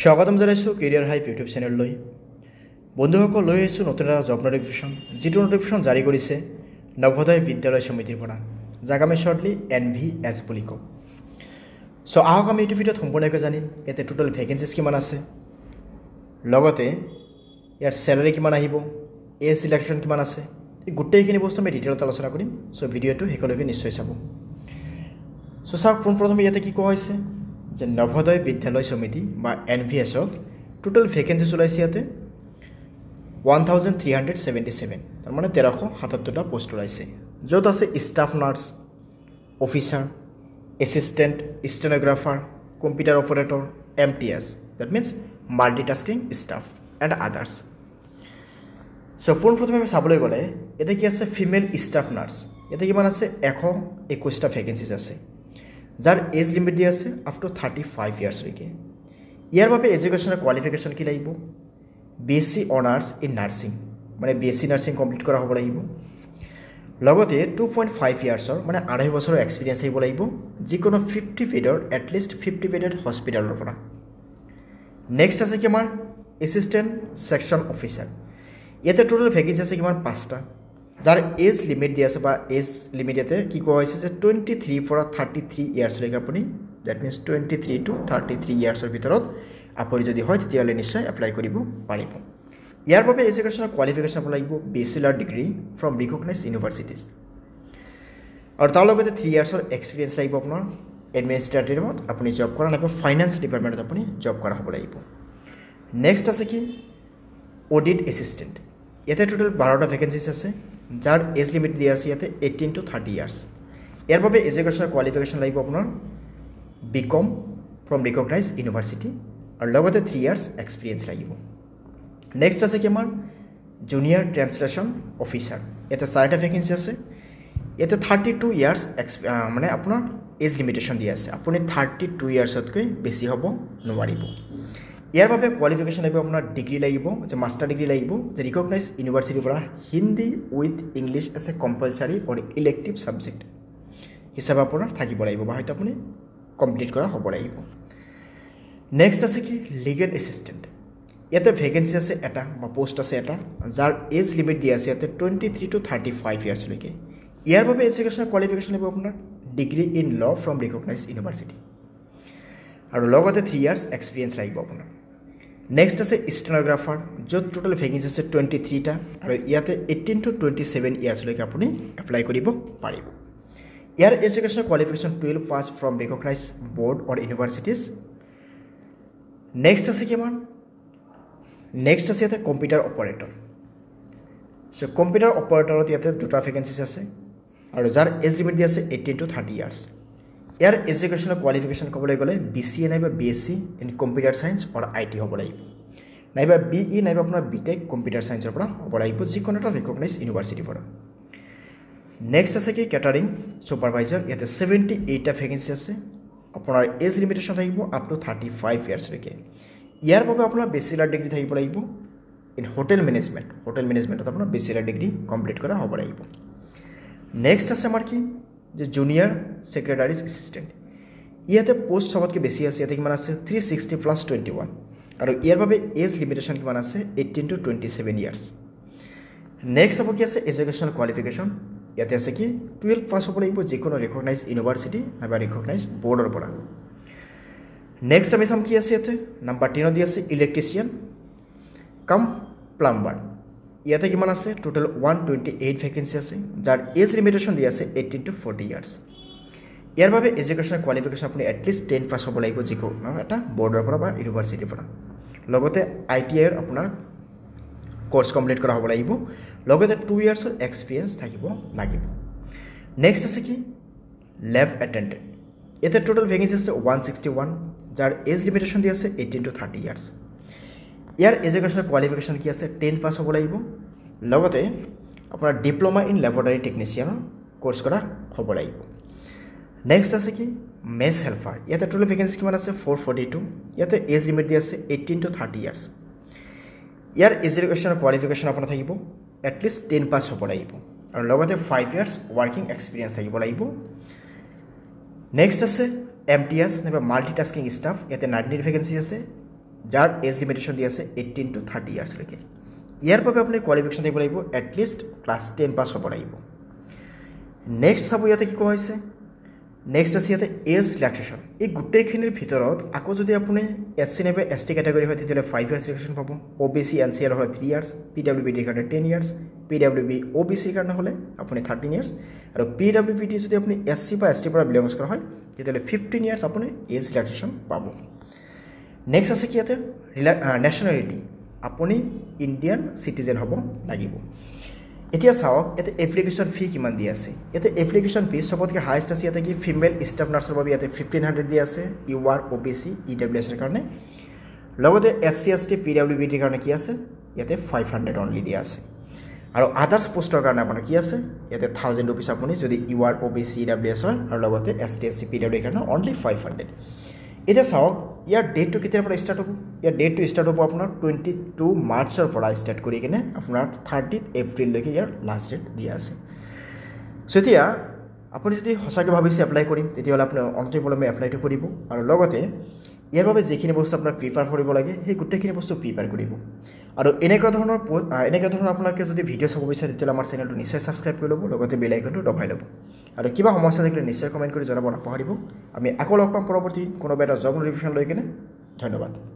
স্বাগতম জনাইছোঁ career hype YouTube চেনেললৈ বন্ধুসকল লৈ আহিছোঁ নতুন এটা জব নটিফিকেশ্যন যিটো নটিফিকেশ্যন জাৰি কৰিছে নৱোদয় বিদ্যালয় সমিতিৰ পৰা যাক আমি শ্বৰ্টলি এন ভি এছ বুলি কওঁ চ' আহক আমি ইউটিউব ভিডিঅ'ত সম্পূৰ্ণকৈ জানিম ইয়াতে টোটেল ভেকেঞ্চিজ কিমান আছে লগতে ইয়াৰ চেলাৰী কিমান আহিব এ ছিলেকশ্যন কিমান আছে গোটেইখিনি বস্তু আমি ডিটেইলত আলোচনা কৰিম চ' ভিডিঅ'টো শেষলৈকে নিশ্চয় চাব চ' চাওক পোনপ্ৰথমে ইয়াতে কি কোৱা হৈছে যে নভোদয় বিদ্যালয় সমিতি বা এন ভি এছক টোটেল ভেকেন্সি ওলাইছে ইয়াতে one thousand three hundred seventy seven তাৰমানে তেৰশ সাতসত্তৰটা পোষ্ট ওলাইছে য'ত আছে staff nurse officer assistant stenographer computer operator M T S that means multitasking staff and others so' পোনপ্ৰথমে আমি চাবলৈ গ'লে ইয়াতে কি আছে ফিমেল ষ্টাফ নাৰ্ছ ইয়াতে কিমান আছে এশ একৈছটা ভেকেঞ্চিজ আছে যার এজ লিমিট দিয়ে আছে আফটার থার্টি ফাইভ ইয়ার্সলকে ইয়ার এজুকেশনের কোয়ালিফিকেশন কি লাগবে বিএসসি অনার্স ইন নার্সিং মানে বিএসসি নার্সিং কমপ্লিট করা হব লাগবে লগতে টু পয়েন্ট ফাইভ ইয়ার্সর মানে আড়াই বছর এক্সপিরিয়েন্স থাকবে লাগব যিকোনো ফিফটি পিডর এটলিস্ট ফিফটি পিডর হসপিটালের নেক্সট আছে কি আমার এসিস্টেন্ট সেকশন অফিসার ইয়াতে টোটাল ভেকেন্সি আছে কি পাঁচটা যাৰ এজ লিমিট দি আছে বা এজ লিমিট ইয়াতে কি কোৱা হৈছে যে টুৱেণ্টি থ্ৰীৰ পৰা থাৰ্টি থ্ৰী ইয়াৰ্ছলৈকে আপুনি date means twenty three to thirty three ইয়াৰ্ছৰ ভিতৰত আপুনি যদি হয় তেতিয়াহ'লে নিশ্চয় এপ্লাই কৰিব পাৰিব ইয়াৰ বাবে এডুকেশ্যনৰ কোৱালিফিকেশ্যন আপোনাৰ লাগিব bachelor degree from recognise universities আৰু তাৰ লগতে থ্ৰী ইয়াৰ্ছৰ এক্সপিৰিয়েঞ্চ লাগিব আপোনাৰ এডমিনিষ্ট্ৰেটিভত আপুনি জব কৰা নাই ফাইনেন্স ডিপাৰ্টমেণ্টত আপুনি জব কৰা হ'ব লাগিব নেক্সট আছে কি অডিট এচিষ্টেণ্ট ইয়াতে টোটেল বাৰটা ভেকেঞ্চিছ আছে যার এজ লিমিট দিয়ে আছে ইয়াতে এইটিন টু থার্টি ইয়ার্স এর বাবে এজুকেশনের কোয়ালিফিকেশন লাগিব আপোনাৰ বিকম ফ্ৰম ৰিকগনাইজ ইউনিভাৰ্চিটি আৰু লগতে থ্ৰী ইয়াৰ্ছ এক্সপিৰিয়েঞ্চ লাগিব নেক্সট আছে কি আমাৰ জুনিয়ৰ ট্ৰেন্সলেশ্যন অফিচাৰ ইয়াতে চারটা ভেকেঞ্চি আছে ইয়াতে থাৰ্টি টু ইয়ার্স এক্স মানে আপোনাৰ এজ লিমিটেশ্যন দিয়ে আছে আপুনি থাৰ্টি টু ইয়াৰ্ছতকৈ বেছি হ'ব নোৱাৰিব ইয়াৰ বাবে কোৱালিফিকেশ্যন লাগিব আপোনাৰ ডিগ্ৰী লাগিব যে মাষ্টাৰ ডিগ্ৰী লাগিব যে ৰিকগনাইজ ইউনিভাৰ্চিটিৰ পৰা Hindi with English as a compulsory or elective subject হিচাপে আপোনাৰ থাকিব লাগিব বা হয়তো আপুনি কমপ্লিট কৰা হ'ব লাগিব নেক্সট আছে কি লিগেল এচিষ্টেণ্ট ইয়াতে ভেকেঞ্চি আছে এটা বা প'ষ্ট আছে এটা যাৰ এজ লিমিট দিয়া আছে ইয়াতে twenty three to thirty five ইয়াৰ্ছলৈকে ইয়াৰ বাবে এডুকেশ্যনৰ কোৱালিফিকেশ্যন লাগিব আপোনাৰ degree in law from recognise university আৰু লগতে থ্ৰী ইয়াৰ্ছ এক্সপিৰিয়েঞ্চ লাগিব আপোনাৰ নেক্সট আছে ষ্টেনোগ্ৰাফাৰ য'ত টোটেল ভেকেঞ্চি আছে টুৱেণ্টি থ্ৰীটা আৰু ইয়াতে এইটিন টু টুৱেণ্টি ছেভেন ইয়াৰ্ছলৈকে আপুনি এপ্লাই কৰিব পাৰিব ইয়াৰ এডুকেশ্যনৰ qualification twelve pass from recognise board or universities next আছে কিমান নেক্সট আছে ইয়াতে কম্পিউটাৰ অপাৰেটৰ চ' কম্পিউটাৰ অপাৰেটৰত ইয়াতে দুটা ভেকেঞ্চিছ আছে আৰু যাৰ এজ লিমিট দি আছে এইটিন টু থাৰ্টি ইয়াৰ্ছ ইয়াৰ এডুকেশ্যনৰ কোৱালিফিকেশ্যন ক'বলৈ গ'লে বি চি এ নাইবা B S C in computer science or I T হ'ব লাগিব নাইবা বি ই e নাইবা আপোনাৰ বিটেক কম্পিউটাৰ চায়েন্সৰ পৰা হ'ব লাগিব যিকোনো এটা ৰিকগনাইজ ইউনিভাৰ্চিটিৰ পৰা নেক্সট আছে কি কেটাৰিং ছুপাৰভাইজাৰ ইয়াতে ছেভেণ্টি এইটটা ভেকেঞ্চি আছে আপোনাৰ এজ লিমিটেশ্যন থাকিব আপ টু থাৰ্টি ফাইভ ইয়াৰ্ছলৈকে ইয়াৰ বাবে আপোনাৰ বেচিলাৰ ডিগ্ৰী থাকিব লাগিব ইন হোটেল মেনেজমেণ্ট হোটেল মেনেজমেণ্টত আপোনাৰ বেচিলাৰ ডিগ্ৰী কমপ্লিট কৰা হ'ব লাগিব নেক্সট আছে আমাৰ কি যে জুনিয়ৰ ছেক্ৰেটাৰীজ এচিষ্টেণ্ট ইয়াতে পোষ্ট চবতকৈ বেছি আছে ইয়াতে কিমান আছে three sixty plus twenty one আৰু ইয়াৰ বাবে এজ লিমিটেশ্যন কিমান আছে eighteen to twenty seven years next চাব কি আছে এডুকেশ্যনেল কোৱালিফিকেশ্যন ইয়াতে আছে কি টুৱেল্ভ পাছ হ'ব লাগিব যিকোনো ৰিকগনাইজ ইউনিভাৰ্চিটি নাইবা ৰিকগনাইজ বৰ্ডৰ পৰা নেক্সট আমি চাম কি আছে ইয়াতে নাম্বাৰ টেনত দি আছে ইলেক্ট্ৰিচিয়ান কাম প্লাম্বাৰ ইয়াতে কিমান আছে total one twenty eight vacancy আছে যাৰ এজ লিমিটেশ্যন দিয়া আছে এইটিন টু ফৰ্টি ইয়াৰ্ছ ইয়াৰ বাবে এডুকেশ্যনৰ কোৱালিফিকেশ্যন আপুনি এটলিষ্ট টেন পাছ হ'ব লাগিব যিকোনো এটা বৰ্ডৰ পৰা বা ইউনিভাৰ্চিটিৰ পৰা লগতে আই টি আইৰ আপোনাৰ কৰ্চ কমপ্লিট কৰা হ'ব লাগিব লগতে টু ইয়াৰ্ছৰ এক্সপিৰিয়েঞ্চ থাকিব লাগিব নেক্সট আছে কি লেব এটেণ্ডেণ্ট ইয়াতে টোটেল ভেকেঞ্চি আছে ওৱান ছিক্সটি ওৱান যাৰ এজ লিমিটেশ্যন দিয়া আছে এইটিন টু থাৰ্টি ইয়াৰ্ছ ইয়াৰ এডুকেশ্যনৰ কোৱালিফিকেশ্যন কি আছে টেন পাছ হ'ব লাগিব লগতে আপোনাৰ ডিপ্ল'মা ইন লেবৰেটৰী টেকনিচিয়ানৰ কোৰ্চ কৰা হ'ব লাগিব নেক্সট আছে কি মেছ হেল্পাৰ ইয়াতে টোটেল ভেকেঞ্চি কিমান আছে ফ'ৰ ফৰ্টি টু ইয়াতে এজ লিমিট দি আছে এইটিন টু থাৰ্টি ইয়াৰ্ছ ইয়াৰ এডুকেশ্যনৰ কোৱালিফিকেশ্যন আপোনাৰ থাকিব এটলিষ্ট টেন পাছ হ'ব লাগিব আৰু লগতে ফাইভ ইয়াৰ্ছ ৱৰ্কিং এক্সপিৰিয়েঞ্চ থাকিব লাগিব নেক্সট আছে এম টি এছ নাইবা মাল্টি টাস্কিং ষ্টাফ ইয়াতে নাইণ্টিৰ ভেকেঞ্চি আছে যাৰ এজ লিমিটেশ্যন দি আছে এইটিন টু থাৰ্টি ইয়াৰ্ছলৈকে ইয়াৰ বাবে আপুনি কোৱালিফিকেশ্যন থাকিব লাগিব এটলিষ্ট ক্লাছ টেন পাছ হ'ব লাগিব নেক্সট চাব ইয়াতে কি কোৱা হৈছে নেক্সট আছে ইয়াতে এজ ৰিলেক্সেশ্যন এই গোটেইখিনিৰ ভিতৰত আকৌ যদি আপুনি এছ চি নাইবা এছ টি কেটাগৰী হয় তেতিয়াহ'লে ফাইভ ইয়াৰ্ছ ৰিলেকশ্যন পাব O' B C N C L হ'লে three years P W B ডিৰ কাৰণে ten years P W B O' B চিৰ কাৰণে হ'লে আপুনি থাৰ্টিন ইয়াৰ্ছ আৰু পি ডাব্লিউ বি ডি যদি আপুনি এছ চি বা এছ টিৰ পৰা বিলংছ কৰা হয় তেতিয়াহ'লে ফিফটিন ইয়াৰ্ছ আপুনি এজ ৰিলেক্সেশ্যন পাব নেক্সট আছে কি ইয়াতে নেশ্যনেলিটি আপুনি ইণ্ডিয়ান চিটিজেন হ'ব লাগিব এতিয়া চাওক ইয়াতে এপ্লিকেশ্যন ফি কিমান দি আছে ইয়াতে এপ্লিকেশ্যন ফি চবতকৈ হায়েষ্ট আছে ইয়াতে কি ফিমেল ষ্টাফ নাৰ্ছৰ বাবে ইয়াতে ফিফটিন হাণ্ড্ৰেড দি আছে U R O' B C E W এছৰ কাৰণে লগতে S C S T P W B টিৰ কাৰণে কি আছে ইয়াতে ফাইভ হাণ্ড্ৰেড অনলি দিয়া আছে আৰু আদাৰ্ছ পোষ্টৰ কাৰণে আপোনাৰ কি আছে ইয়াতে থাউজেণ্ড ৰুপিজ আপুনি যদি U R O' B C E W S হয় আৰু লগতে S T S C P W কাৰণে অনলি ফাইভ হাণ্ড্ৰেড এতিয়া চাওক ইয়াৰ ডেটটো কেতিয়াৰ পৰা ষ্টাৰ্ট হ'ব ইয়াৰ ডেটটো ষ্টাৰ্ট হ'ব আপোনাৰ টুৱেণ্টি টু মাৰ্চৰ পৰা ষ্টাৰ্ট কৰি কিনে আপোনাৰ থাৰ্টিত এপ্ৰিললৈকে ইয়াৰ লাষ্ট ডেট দিয়া আছে চ' এতিয়া আপুনি যদি সঁচাকৈ ভাবিছে এপ্লাই কৰিম তেতিয়াহ'লে আপুনি অন্তৰ্বলম্বে এপ্লাইটো কৰিব আৰু লগতে ইয়াৰ বাবে যিখিনি বস্তু আপোনাক প্ৰিপেয়াৰ কৰিব লাগে সেই গোটেইখিনি বস্তু প্ৰিপেয়াৰ কৰিব আৰু এনেকুৱা ধৰণৰ এনেকুৱা ধৰণৰ আপোনালোকে যদি ভিডিঅ' চাব বিচাৰে তেতিয়াহ'লে আমাৰ চেনেলটো নিশ্চয় ছাবস্ক্ৰাইব কৰি ল'ব লগতে বেলাইকনটো দবাই ল'ব আৰু কিবা সমস্যা থাকিলে নিশ্চয় কমেণ্ট কৰি জনাব নাপাহৰিব আমি আকৌ লগ পাম পৰৱৰ্তী কোনোবা এটা জব নটিফিকেশ্যন লৈ কিনে ধন্যবাদ